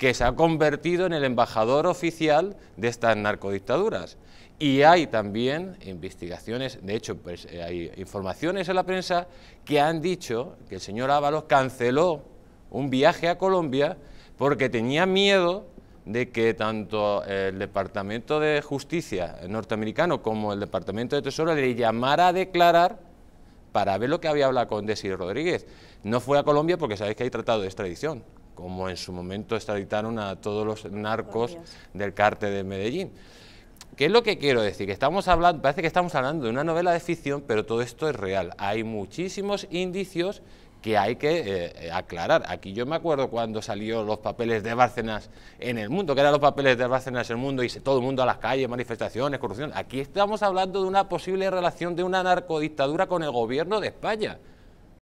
que se ha convertido en el embajador oficial de estas narcodictaduras. Y hay también investigaciones, de hecho pues, eh, hay informaciones en la prensa que han dicho que el señor Ábalos canceló un viaje a Colombia porque tenía miedo de que tanto el Departamento de Justicia norteamericano como el Departamento de Tesoro le llamara a declarar para ver lo que había hablado con Desi Rodríguez. No fue a Colombia porque sabéis que hay tratado de extradición como en su momento extraditaron a todos los narcos del cártel de Medellín. ¿Qué es lo que quiero decir? Que estamos hablando, parece que estamos hablando de una novela de ficción, pero todo esto es real. Hay muchísimos indicios que hay que eh, eh, aclarar. Aquí yo me acuerdo cuando salió los papeles de Bárcenas en el mundo, que eran los papeles de Bárcenas en el mundo y todo el mundo a las calles, manifestaciones, corrupción. Aquí estamos hablando de una posible relación de una narcodictadura con el gobierno de España.